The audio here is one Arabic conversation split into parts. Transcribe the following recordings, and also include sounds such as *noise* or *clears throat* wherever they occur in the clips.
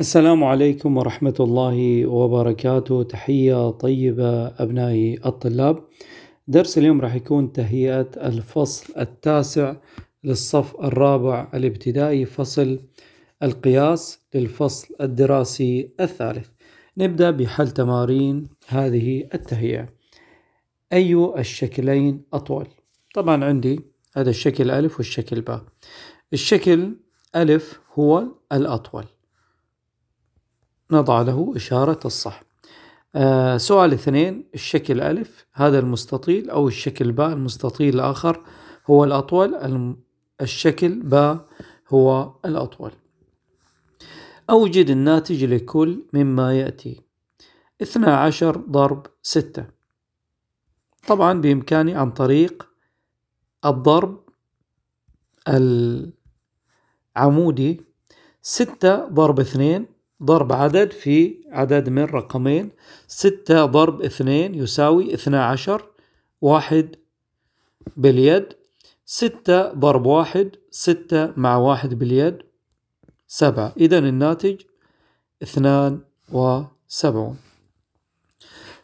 السلام عليكم ورحمة الله وبركاته تحية طيبة أبنائي الطلاب درس اليوم راح يكون تهيئة الفصل التاسع للصف الرابع الابتدائي فصل القياس للفصل الدراسي الثالث نبدأ بحل تمارين هذه التهيئة أي الشكلين أطول طبعا عندي هذا الشكل ألف والشكل باء الشكل ألف هو الأطول نضع له إشارة الصح آه سؤال اثنين الشكل ألف هذا المستطيل أو الشكل باء المستطيل الآخر هو الأطول الشكل باء هو الأطول أوجد الناتج لكل مما يأتي اثنى عشر ضرب ستة طبعا بإمكاني عن طريق الضرب العمودي ستة ضرب اثنين ضرب عدد في عدد من رقمين ستة ضرب اثنين يساوي اثنا عشر واحد باليد ستة ضرب واحد ستة مع واحد باليد سبعة إذا الناتج اثنان وسبعون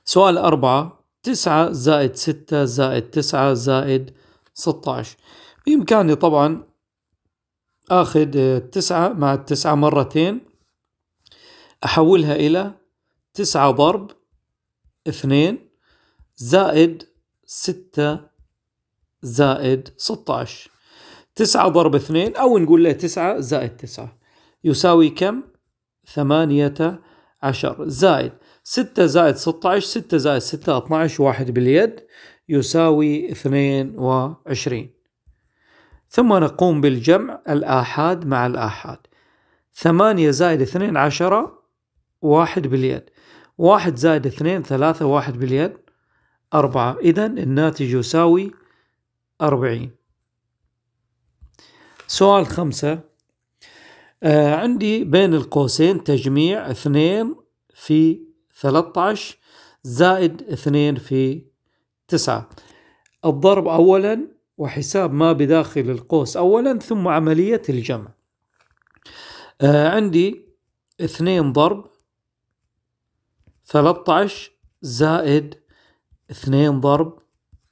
سؤال أربعة تسعة زائد ستة زائد تسعة زائد ستة عشر بإمكاني طبعا آخذ التسعة مع التسعة مرتين أحولها إلى تسعة ضرب اثنين زائد ستة زائد ستة عشر تسعة ضرب اثنين أو نقول له تسعة زائد تسعة يساوي كم؟ ثمانية عشر زائد ستة زائد ستة عشر ستة زائد ستة اثناش عشر واحد باليد يساوي اثنين وعشرين ثم نقوم بالجمع الآحاد مع الآحاد ثمانية زائد اثنين عشرة واحد باليد واحد زائد اثنين ثلاثة واحد باليد أربعة إذا الناتج يساوي أربعين سؤال خمسة آه عندي بين القوسين تجميع اثنين في ثلاثة عشر زائد اثنين في تسعة الضرب أولا وحساب ما بداخل القوس أولا ثم عملية الجمع آه عندي اثنين ضرب 13 زائد 2 ضرب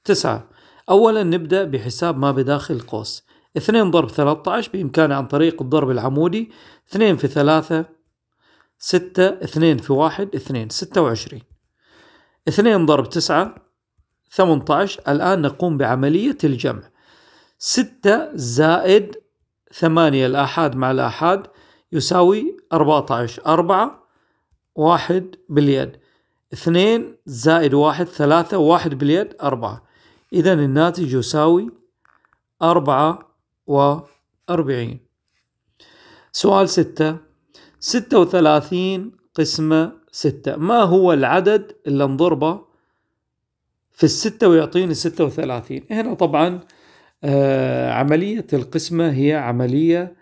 9 أولا نبدأ بحساب ما بداخل القوس 2 ضرب 13 بإمكانه عن طريق الضرب العمودي 2 في 3 6 2 في 1 2 26 2 ضرب 9 18 الآن نقوم بعملية الجمع 6 زائد 8 الآحاد مع الآحاد يساوي 14 4 واحد باليد اثنين زائد واحد ثلاثة واحد باليد أربعة إذا الناتج يساوي أربعة وأربعين سؤال ستة ستة وثلاثين قسمة ستة ما هو العدد اللي نضربه في الستة ويعطيني ستة وثلاثين هنا طبعا آه، عملية القسمة هي عملية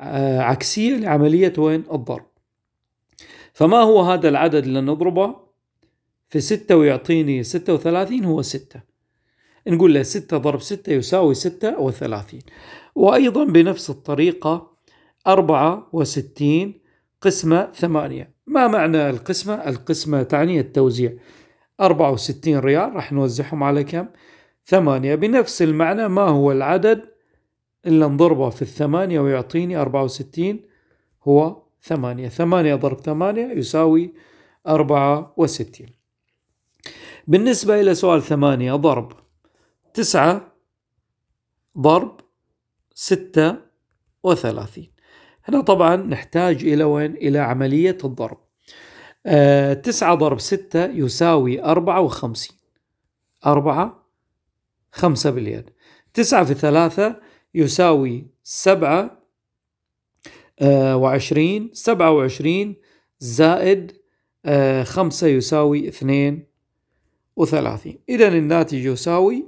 آه، عكسية لعملية وين الضرب فما هو هذا العدد اللي نضربه في ستة ويعطيني ستة وثلاثين هو ستة نقول له ستة ضرب ستة يساوي ستة وثلاثين وأيضا بنفس الطريقة أربعة وستين قسمة ثمانية ما معنى القسمة؟ القسمة تعني التوزيع أربعة وستين ريال راح نوزعهم على كم؟ ثمانية بنفس المعنى ما هو العدد اللي نضربه في الثمانية ويعطيني أربعة وستين هو ثمانية ثمانية ضرب ثمانية يساوي أربعة وستين بالنسبة إلى سؤال ثمانية ضرب تسعة ضرب ستة وثلاثين هنا طبعا نحتاج إلى وين؟ إلى عملية الضرب آه تسعة ضرب ستة يساوي أربعة وخمسين أربعة خمسة باليد تسعة في ثلاثة يساوي سبعة وعشرين سبعة وعشرين زائد آه، خمسة يساوي اثنين وثلاثين إذا الناتج يساوي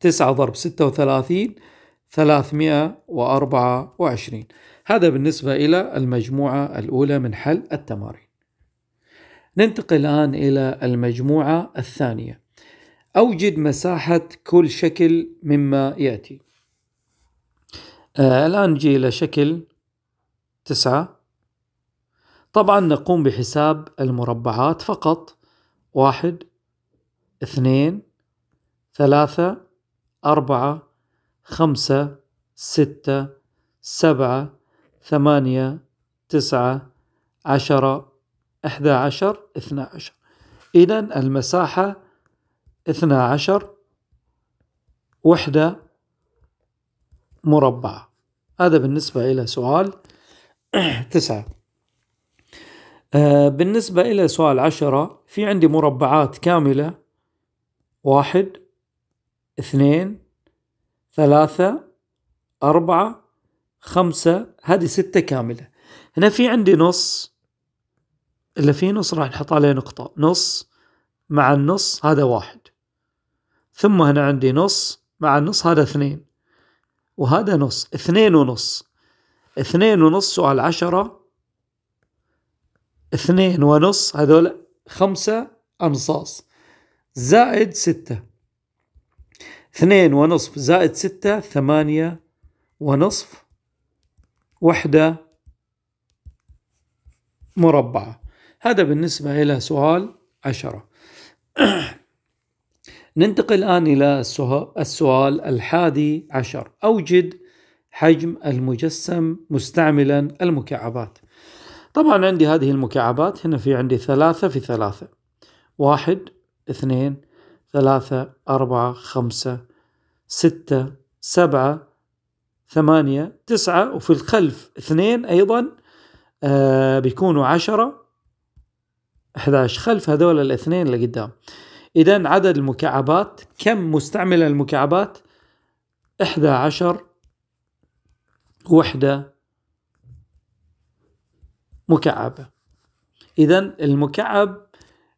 تسعة ضرب ستة وثلاثين ثلاثمائة وأربعة وعشرين هذا بالنسبة إلى المجموعة الأولى من حل التمارين ننتقل الآن إلى المجموعة الثانية أوجد مساحة كل شكل مما يأتي آه الآن نجي إلى شكل تسعة طبعا نقوم بحساب المربعات فقط واحد اثنين ثلاثة أربعة خمسة ستة سبعة ثمانية تسعة عشرة احدى عشر اثنى عشر إذا المساحة اثنى عشر وحدة مربعة هذا بالنسبة إلى سؤال *clears throat* تسعة آه، بالنسبة إلى سؤال عشرة في عندي مربعات كاملة واحد اثنين ثلاثة أربعة خمسة هذه ستة كاملة هنا في عندي نص إلا في نص راح نحط عليه نقطة نص مع النص هذا واحد ثم هنا عندي نص مع النص هذا اثنين وهذا نص اثنين ونص اثنين ونص على عشرة اثنين ونص هذول خمسة أنصاص زائد ستة اثنين ونصف زائد ستة ثمانية ونصف وحدة مربعة هذا بالنسبة إلى سؤال عشرة *coughs* ننتقل الآن إلى السؤال الحادي عشر أوجد حجم المجسم مستعملا المكعبات طبعا عندي هذه المكعبات هنا في عندي ثلاثة في ثلاثة واحد اثنين ثلاثة أربعة خمسة ستة سبعة ثمانية تسعة وفي الخلف اثنين أيضا آه بيكونوا عشرة 11 خلف هذول الاثنين اللي قدام إذا عدد المكعبات كم مستعمل المكعبات 11 وحدة مكعبة إذا المكعب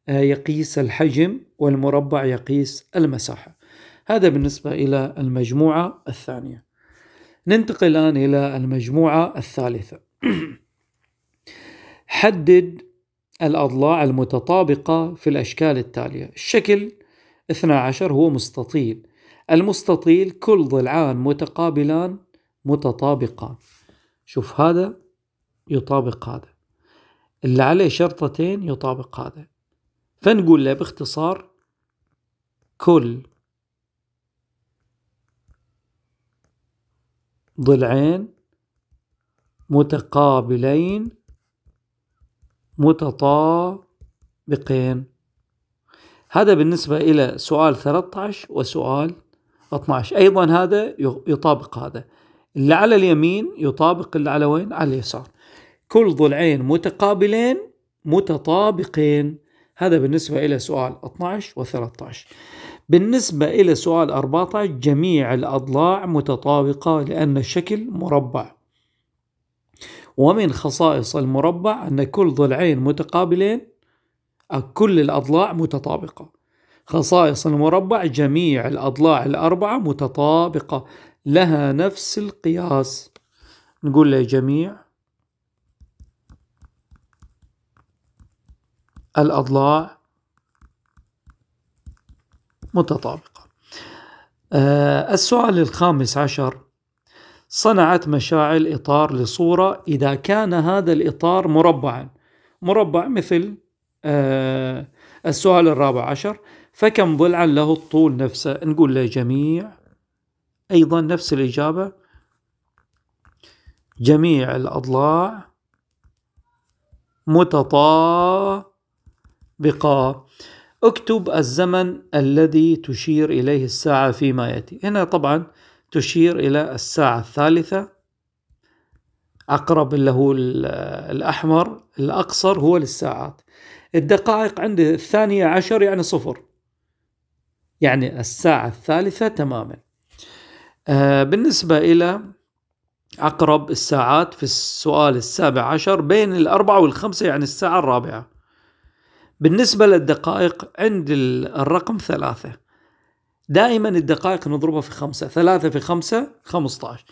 آه، يقيس الحجم والمربع يقيس المساحة هذا بالنسبة إلى المجموعة الثانية ننتقل الآن إلى المجموعة الثالثة *clears throat* حدد الأضلاع المتطابقة في الأشكال التالية الشكل 12 هو مستطيل المستطيل كل ضلعان متقابلان متطابقان شوف هذا يطابق هذا اللي عليه شرطتين يطابق هذا فنقول له باختصار كل ضلعين متقابلين متطابقين هذا بالنسبة إلى سؤال 13 وسؤال 12 أيضا هذا يطابق هذا اللي على اليمين يطابق اللي على وين؟ على اليسار كل ضلعين متقابلين متطابقين هذا بالنسبة إلى سؤال 12 و 13 بالنسبة إلى سؤال 14 جميع الأضلاع متطابقة لأن الشكل مربع ومن خصائص المربع أن كل ضلعين متقابلين كل الأضلاع متطابقة خصائص المربع جميع الأضلاع الأربعة متطابقة لها نفس القياس نقول جميع الأضلاع متطابقة آه السؤال الخامس عشر صنعت مشاعل إطار لصورة إذا كان هذا الإطار مربعا مربع مثل آه السؤال الرابع عشر فكم ضلعا له الطول نفسه نقول له جميع أيضا نفس الإجابة جميع الأضلاع متطابقة اكتب الزمن الذي تشير إليه الساعة فيما يأتي هنا طبعا تشير إلى الساعة الثالثة أقرب اللي هو الأحمر الأقصر هو للساعات الدقائق عند الثانية عشر يعني صفر يعني الساعة الثالثة تماما آه، بالنسبة إلى أقرب الساعات في السؤال السابع عشر بين الأربعة والخمسة يعني الساعة الرابعة بالنسبة للدقائق عند الرقم ثلاثة دائما الدقائق نضربها في خمسة ثلاثة في خمسة خمسة عشر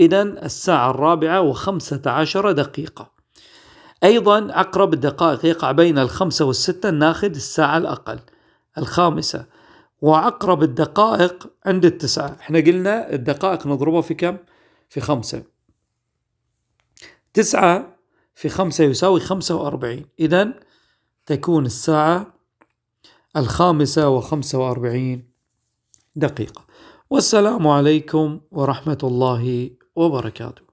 إذا الساعة الرابعة وخمسة عشر دقيقة أيضا أقرب الدقائق يقع بين الخمسة والستة ناخذ الساعة الأقل الخامسة وعقرب الدقائق عند التسعة احنا قلنا الدقائق نضربها في كم؟ في خمسة تسعة في خمسة يساوي خمسة وأربعين إذا تكون الساعة الخامسة وخمسة وأربعين دقيقة والسلام عليكم ورحمة الله وبركاته